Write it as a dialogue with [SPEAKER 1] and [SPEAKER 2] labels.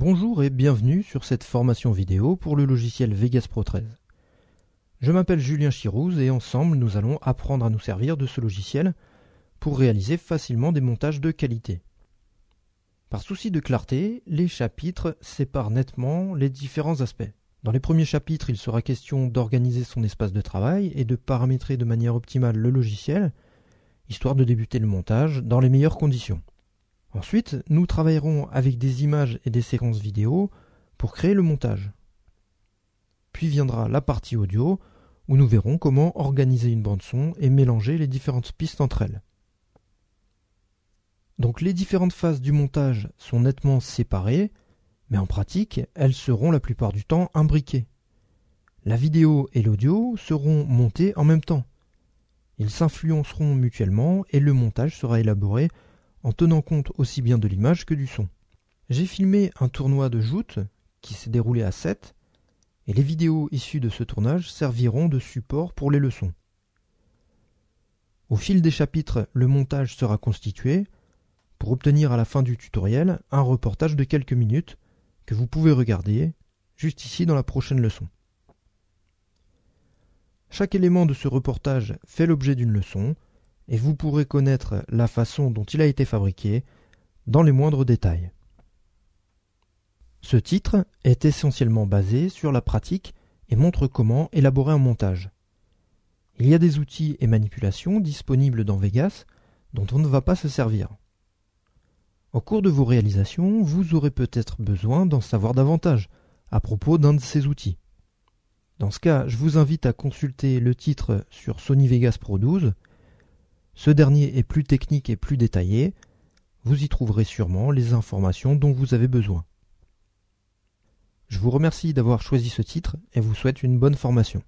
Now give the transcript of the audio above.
[SPEAKER 1] Bonjour et bienvenue sur cette formation vidéo pour le logiciel Vegas Pro 13. Je m'appelle Julien Chirouz et ensemble nous allons apprendre à nous servir de ce logiciel pour réaliser facilement des montages de qualité. Par souci de clarté, les chapitres séparent nettement les différents aspects. Dans les premiers chapitres, il sera question d'organiser son espace de travail et de paramétrer de manière optimale le logiciel, histoire de débuter le montage dans les meilleures conditions. Ensuite, nous travaillerons avec des images et des séquences vidéo pour créer le montage. Puis viendra la partie audio, où nous verrons comment organiser une bande son et mélanger les différentes pistes entre elles. Donc les différentes phases du montage sont nettement séparées, mais en pratique, elles seront la plupart du temps imbriquées. La vidéo et l'audio seront montés en même temps. Ils s'influenceront mutuellement et le montage sera élaboré en tenant compte aussi bien de l'image que du son. J'ai filmé un tournoi de joute qui s'est déroulé à 7 et les vidéos issues de ce tournage serviront de support pour les leçons. Au fil des chapitres, le montage sera constitué pour obtenir à la fin du tutoriel un reportage de quelques minutes que vous pouvez regarder juste ici dans la prochaine leçon. Chaque élément de ce reportage fait l'objet d'une leçon et vous pourrez connaître la façon dont il a été fabriqué dans les moindres détails. Ce titre est essentiellement basé sur la pratique et montre comment élaborer un montage. Il y a des outils et manipulations disponibles dans Vegas dont on ne va pas se servir. Au cours de vos réalisations, vous aurez peut-être besoin d'en savoir davantage à propos d'un de ces outils. Dans ce cas, je vous invite à consulter le titre sur Sony Vegas Pro 12 ce dernier est plus technique et plus détaillé. Vous y trouverez sûrement les informations dont vous avez besoin. Je vous remercie d'avoir choisi ce titre et vous souhaite une bonne formation.